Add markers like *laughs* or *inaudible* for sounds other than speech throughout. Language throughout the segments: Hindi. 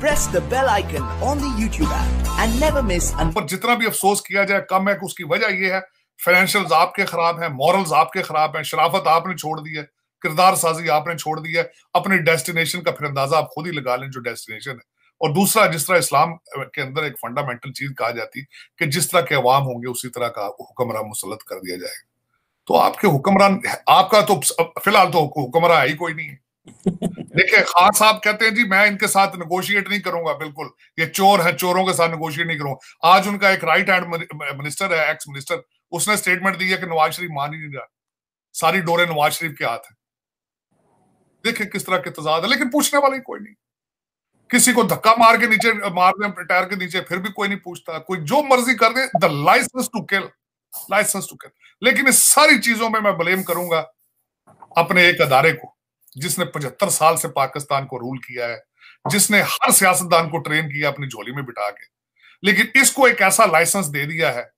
Press the bell icon on the YouTube app and never miss an... पर जितना भी अफसोस किया जाए कम है उसकी वजह ये है फाइनेंशियल्स आपके खराब हैं मॉरल्स आपके खराब हैं शराफत आपने छोड़ दी है किरदार साजी आपने छोड़ दी है अपने डेस्टिनेशन का फिर अंदाजा आप खुद ही लगा लें जो डेस्टिनेशन है और दूसरा जिस तरह इस्लाम के अंदर एक फंडामेंटल चीज कहा जाती कि जिस तरह के अवाम होंगे उसी तरह का हुक्मरान मुसलत कर दिया जाएगा तो आपके हुक्मरान आपका तो फिलहाल तो हुक्मरान है ही कोई नहीं है देखिए खान साहब कहते हैं जी मैं इनके साथ नेगोशिएट नहीं करूंगा बिल्कुल ये चोर है चोरों के साथ नेगोशिएट नहीं करूंगा आज उनका एक राइट हैंड मिनिस्टर है एक्स मिनिस्टर उसने स्टेटमेंट दी है कि नवाज शरीफ मान ही नहीं रहा सारी डोरे नवाज शरीफ के हाथ है देखिए किस तरह के तजाद है लेकिन पूछने वाले कोई नहीं किसी को धक्का मार के नीचे मार दें टायर के नीचे फिर भी कोई नहीं पूछता कोई जो मर्जी कर दे the licence to kill licence to kill लेकिन इस सारी चीजों में मैं ब्लेम करूंगा अपने एक अदारे को जिसने पचहत्तर साल से पाकिस्तान को रूल किया है जिसने हर सियासतदान को ट्रेन किया अपनी झोली में बिठा के लेकिन इसको एक ऐसा लाइसेंस दे दिया है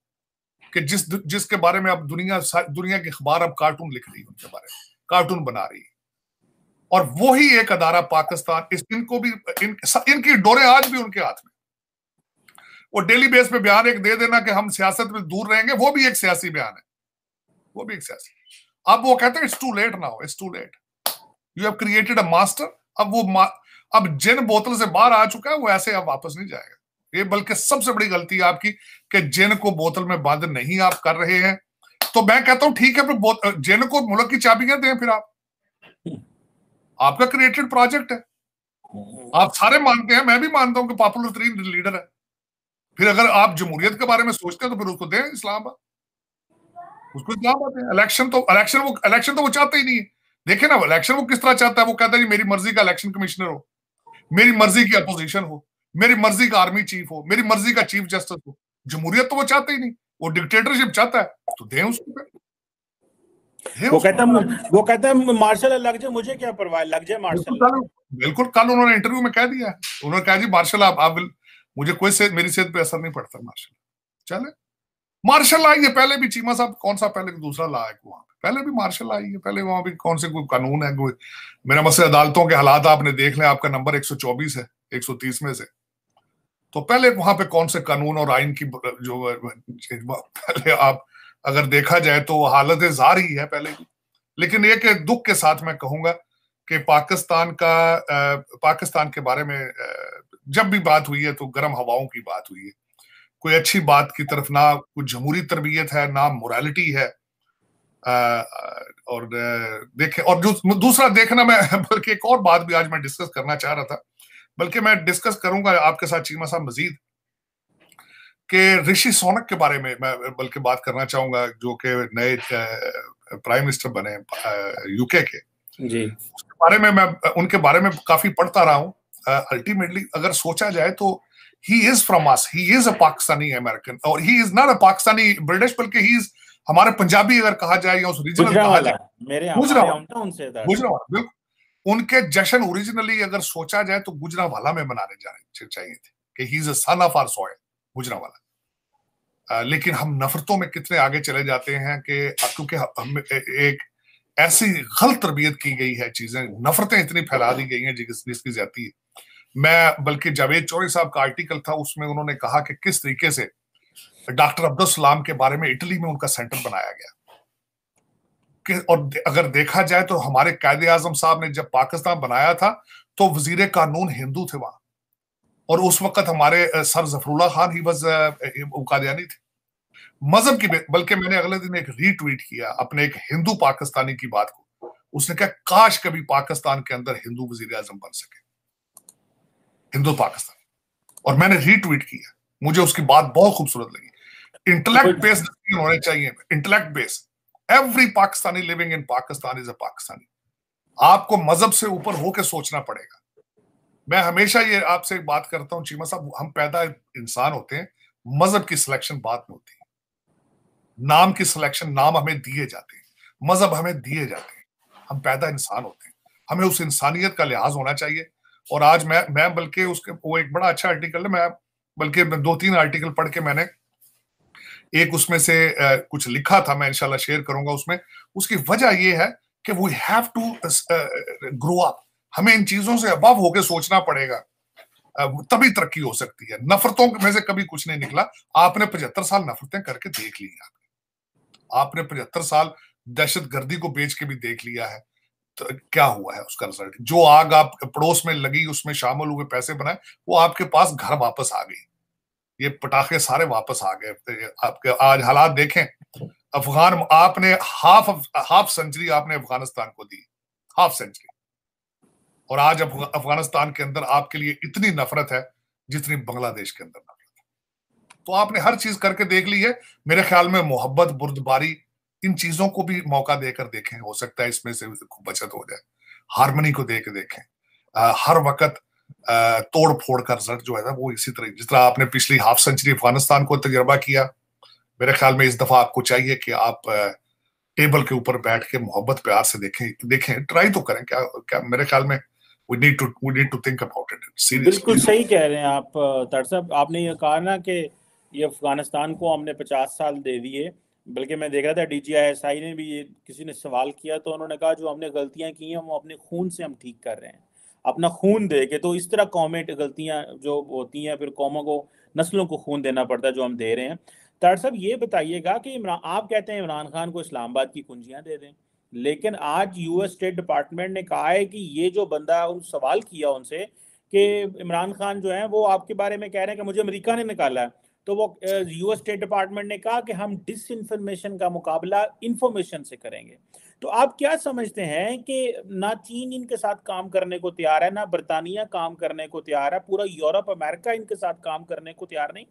कि जिस जिसके बारे में अब दुनिया दुनिया की अखबार अब कार्टून लिख रही है उनके बारे में कार्टून बना रही है और वही एक अदारा पाकिस्तान इस इनको भी इन, इनकी डोरे आज भी उनके हाथ में वो डेली बेस पे बयान एक दे देना कि हम सियासत में दूर रहेंगे वो भी एक सियासी बयान है वो भी एक सियासी अब वो कहते हैं it's too late now it's too late you have created a master अब वो अब जिन बोतल से बाहर आ चुका है वो ऐसे अब वापस नहीं जाएगा ये बल्कि सबसे बड़ी गलती है आपकी कि जिन को बोतल में बंद नहीं आप कर रहे हैं तो मैं कहता हूं ठीक है फिर जिन को मुल्क की चाबियां दें फिर आप आपका क्रिएटेड प्रोजेक्ट है आप सारे मानते हैं मैं भी मानता हूं कि पॉपुलर तरीन लीडर है फिर अगर आप जमहूरियत के बारे में सोचते हैं तो फिर उसको दें इस्लामाबाद उसको इस्लामाबाद इलेक्शन तो इलेक्शन वो इलेक्शन तो वो चाहते ही नहीं है देखे ना इलेक्शन वो किस तरह चाहता है वो कहता है जी मेरी मर्जी का इलेक्शन कमिश्नर हो मेरी मर्जी की अपोजिशन हो मेरी मर्जी का आर्मी चीफ हो मेरी मर्जी का चीफ जस्टिस हो जमहूरियत तो वो चाहता ही नहीं वो डिक्टेटरशिप चाहता है तो दे उसको वो कहता है वो कहता है मार्शल लग जाए मुझे क्या परवाह लग जाए मार्शल बिल्कुल कल उन्होंने इंटरव्यू में कह दिया उन्होंने कहा जी मार्शल आप आप मुझे कोई से, मेरी सेहत पे असर नहीं पड़ता मार्शल चले मार्शल आएंगे पहले भी चीमा साहब कौन सा पहले दूसरा लायक वहां पहले भी मार्शल आई है पहले वहां भी कौन से कोई कानून है कोई मेरा मसल अदालतों के हालात आपने देख लें आपका नंबर 124 है 130 में से तो पहले वहां पे कौन से कानून और आइन की जो *laughs* पहले आप अगर देखा जाए तो हालत जार ही है पहले की लेकिन एक दुख के साथ मैं कहूंगा कि पाकिस्तान का पाकिस्तान के बारे में जब भी बात हुई है तो गर्म हवाओं की बात हुई है कोई अच्छी बात की तरफ ना कोई जमहूरी तरबियत है ना मोरालिटी है और देखे और दूसरा देखना मैं *laughs* बल्कि एक और बात भी आज मैं डिस्कस करना चाह रहा था बल्कि मैं डिस्कस करूंगा आपके साथ चीमा साहब मजीद के ऋषि सोनक के बारे में मैं बल्कि बात करना चाहूंगा जो कि नए प्राइम मिनिस्टर बने यूके के जी उसके बारे में मैं उनके बारे में काफी पढ़ता रहा हूँ अल्टीमेटली अगर सोचा जाए तो he is from us he is a Pakistani American और he is not a Pakistani British बल्कि ही इज हमारे पंजाबी अगर कहा जाए या उस रीजनल कहा जाए तो गुजरावाला बिल्कुल उनके जश्न ओरिजिनली अगर सोचा जाए तो गुजरा वाला में मनाने जाने चाहिए थे कि he is a son of our soil वाला लेकिन हम नफरतों में कितने आगे चले जाते हैं कि क्योंकि हम एक ऐसी गलत तरबियत की गई है चीजें नफरतें इतनी फैला दी गई हैं जिसकी ज्यादा है मैं बल्कि जावेद चौरी साहब का आर्टिकल था उसमें उन्होंने कहा कि किस तरीके से डॉक्टर अब्दुल सलाम के बारे में इटली में उनका सेंटर बनाया गया कि और अगर देखा जाए तो हमारे कायदे आजम साहब ने जब पाकिस्तान बनाया था तो वजीर कानून हिंदू थे वहां और उस वक्त हमारे सर जफरुल्ला खान ही वज उकादयानी थे मजहब की बल्कि मैंने अगले दिन एक रीट्वीट किया अपने एक हिंदू पाकिस्तानी की बात को उसने कहा काश कभी पाकिस्तान के अंदर हिंदू वजीर आजम बन सके हिंदू पाकिस्तान और मैंने रीट्वीट किया मुझे उसकी बात बहुत खूबसूरत लगी इंटेलेक्ट बेस्ड होने चाहिए intellect based every Pakistani living in Pakistan is a Pakistani आपको मजहब से ऊपर होके सोचना पड़ेगा मैं हमेशा ये आपसे एक बात करता हूं चीमा साहब हम पैदा इंसान होते हैं मजहब की सिलेक्शन बात में होती है नाम की सिलेक्शन नाम हमें दिए जाते हैं मजहब हमें दिए जाते हैं हम पैदा इंसान होते हैं हमें उस इंसानियत का लिहाज होना चाहिए और आज मैं मैं बल्कि उसके वो एक बड़ा अच्छा आर्टिकल है मैं बल्कि दो तीन आर्टिकल पढ़ के मैंने एक उसमें से कुछ लिखा था मैं इनशाला शेयर करूंगा उसमें उसकी वजह यह है कि we have to grow up हमें इन चीजों से अबव होके सोचना पड़ेगा तभी तरक्की हो सकती है नफरतों में से कभी कुछ नहीं निकला आपने पचहत्तर साल नफरतें करके देख ली आपने आपने पचहत्तर साल दहशत गर्दी को बेच के भी देख लिया है तो क्या हुआ है उसका रिजल्ट जो आग आप पड़ोस में लगी उसमें शामिल हुए पैसे बनाए वो आपके पास घर वापस आ गई ये पटाखे सारे वापस आ गए तो आपके आज हालात देखें अफगान आपने हाफ हाफ सेंचुरी आपने अफगानिस्तान को दी हाफ सेंचुरी और आज अफगानिस्तान के अंदर आपके लिए इतनी नफरत है जितनी बांग्लादेश के अंदर नफरत है तो आपने हर चीज करके देख ली है मेरे ख्याल में मोहब्बत बुर्दबारी इन चीजों को भी मौका देकर देखें हो सकता है इसमें से बचत हो जाए हारमोनी को देख देखें आ, हर वक्त तोड़ फोड़ का रिजल्ट जो है ना वो इसी तरह जिस तरह आपने पिछली हाफ सेंचुरी अफगानिस्तान को तजर्बा किया मेरे ख्याल में इस दफा आपको चाहिए कि आप टेबल के ऊपर बैठ के मोहब्बत प्यार से देखें देखें ट्राई तो करें क्या क्या मेरे ख्याल में we need to we need to think about it seriously बिल्कुल सही कह रहे हैं आप तर साहब आपने ये कहा ना कि ये अफगानिस्तान को हमने पचास साल दे दिए बल्कि मैं देख रहा था डीजीआईएसआई ने भी ये किसी ने सवाल किया तो उन्होंने कहा जो हमने गलतियां की हैं वो अपने खून से हम ठीक कर रहे हैं अपना खून दे के तो इस तरह कौमें गलतियाँ जो होती हैं फिर कौमों को नस्लों को खून देना पड़ता है जो हम दे रहे हैं तार साहब ये बताइएगा कि इमरान आप कहते हैं इमरान खान को इस्लामाबाद की कुंजियाँ दे दें लेकिन आज यूएस स्टेट डिपार्टमेंट ने कहा है कि ये जो बंदा उन सवाल किया उनसे कि इमरान खान जो है वो आपके बारे में कह रहे हैं कि मुझे अमेरिका ने निकाला है तो वो यूएस स्टेट डिपार्टमेंट ने कहा कि हम डिस का मुकाबला इंफॉर्मेशन से करेंगे तो आप क्या समझते हैं कि ना चीन इनके साथ काम करने को तैयार है ना बरतानिया काम करने को तैयार है पूरा यूरोप अमेरिका इनके साथ काम करने को तैयार नहीं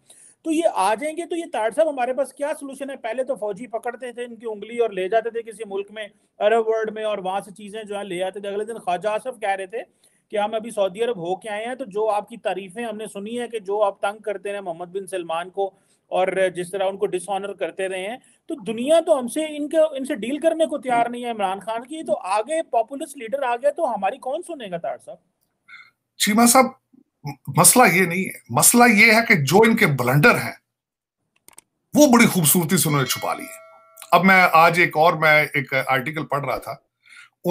तो ये आ जाएंगे तो ये ताट साहब हमारे पास क्या सोल्यूशन है पहले तो फौजी पकड़ते थे इनकी उंगली और ले जाते थे किसी मुल्क में अरब वर्ल्ड में और वहां से चीजें जो है ले आते थे अगले दिन ख्वाजा आसफ कह रहे थे कि हम अभी सऊदी अरब होके आए हैं तो जो आपकी तारीफें हमने सुनी है कि जो आप तंग करते रहे मोहम्मद बिन सलमान को और जिस तरह उनको डिसऑनर करते रहे हैं तो दुनिया तो हमसे इनके इनसे डील करने को तैयार हम्म। नहीं है इमरान खान की तो आगे पॉपुलिस्ट लीडर आ गया तो हमारी कौन सुनेगा तार साहब चीमा साहब मसला ये नहीं है मसला ये है कि जो इनके ब्लंडर हैं वो बड़ी खूबसूरती से उन्होंने छुपा ली है अब मैं आज एक और मैं एक आर्टिकल पढ़ रहा था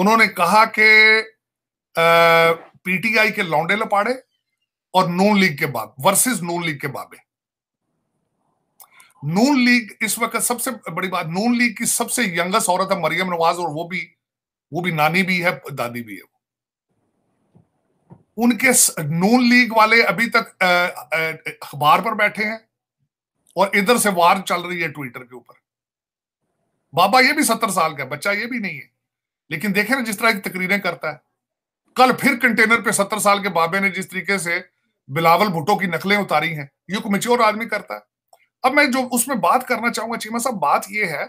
उन्होंने कहा कि पीटीआई के लौंडे लपाड़े और नून लीग के बाद वर्सेस नून लीग के बाबे नून लीग इस वक्त सबसे बड़ी बात नून लीग की सबसे यंगस्ट औरत है मरियम नवाज और वो भी वो भी नानी भी है दादी भी है उनके नून लीग वाले अभी तक अखबार पर बैठे हैं और इधर से वार चल रही है ट्विटर के ऊपर बाबा ये भी सत्तर साल का बच्चा ये भी नहीं है लेकिन देखे ना जिस तरह की तकरीरें करता है कल फिर कंटेनर पे सत्तर साल के बाबे ने जिस तरीके से बिलावल भुट्टो की नकलें उतारी हैं ये को मेच्योर आदमी करता है अब मैं जो उसमें बात करना चाहूंगा चीमा साहब बात ये है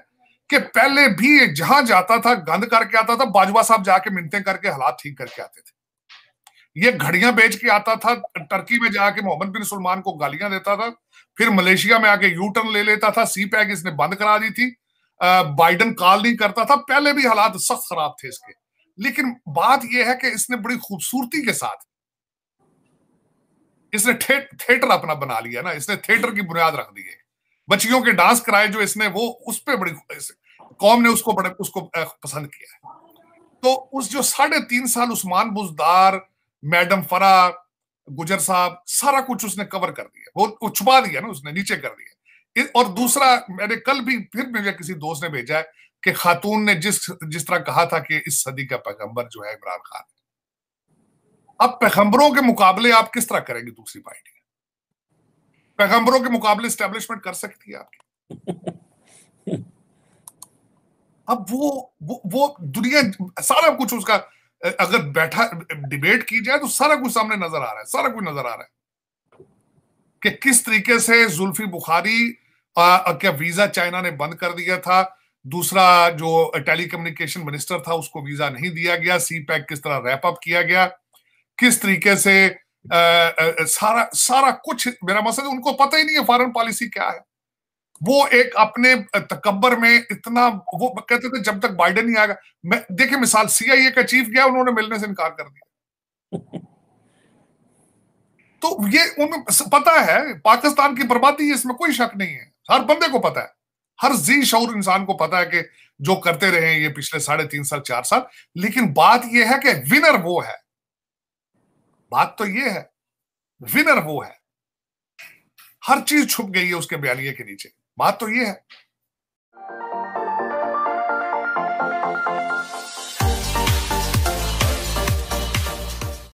कि पहले भी जहां जाता था गंद करके आता था बाजवा साहब जाके मिनते करके हालात ठीक करके आते थे ये घड़ियां बेच के आता था टर्की में जाके मोहम्मद बिन सलमान को गालियां देता था फिर मलेशिया में आके यू टर्न ले लेता था सी पैक इसने बंद करा दी थी बाइडन कॉल नहीं करता था पहले भी हालात सख्त खराब थे इसके लेकिन बात यह है कि इसने बड़ी खूबसूरती के साथ इसने थे, थेटर अपना बना लिया ना इसने थिएटर की बुनियाद रख दी है बच्चियों के डांस कराए जो इसने वो उस पर बड़ी कौम ने उसको बड़े उसको पसंद किया है तो उस जो साढ़े तीन साल उस्मान बुजदार मैडम फरा गुजर साहब सारा कुछ उसने कवर कर दिया वो, वो छुपा दिया ना उसने नीचे कर दिया और दूसरा मैंने कल भी फिर मुझे किसी दोस्त ने भेजा है कि खातून ने जिस जिस तरह कहा था कि इस सदी का पैगंबर जो है इमरान खान अब पैगंबरों के मुकाबले आप किस तरह करेंगे दूसरी पार्टी पैगंबरों के मुकाबले स्टैब्लिशमेंट कर सकती है आपकी *laughs* अब वो वो, वो दुनिया सारा कुछ उसका अगर बैठा डिबेट की जाए तो सारा कुछ सामने नजर आ रहा है सारा कुछ नजर आ रहा है कि किस तरीके से जुल्फी बुखारी आ, क्या वीजा चाइना ने बंद कर दिया था दूसरा जो टेलीकम्युनिकेशन मिनिस्टर था उसको वीजा नहीं दिया गया सी पैक किस तरह रैप अप किया गया किस तरीके से आ, आ, सारा सारा कुछ मेरा मकसद उनको पता ही नहीं है फॉरेन पॉलिसी क्या है वो एक अपने तकबर में इतना वो कहते थे जब तक बाइडन नहीं आएगा मैं देखिए मिसाल सीआईए का चीफ गया उन्होंने मिलने से इनकार कर दिया तो ये उन्हें पता है पाकिस्तान की बर्बादी इसमें कोई शक नहीं है हर बंदे को पता है हर जी शौर इंसान को पता है कि जो करते रहे ये पिछले साढ़े तीन साल चार साल लेकिन बात यह है कि विनर वो है बात तो ये है विनर वो है हर चीज छुप गई है उसके बयानिए के नीचे बात तो ये है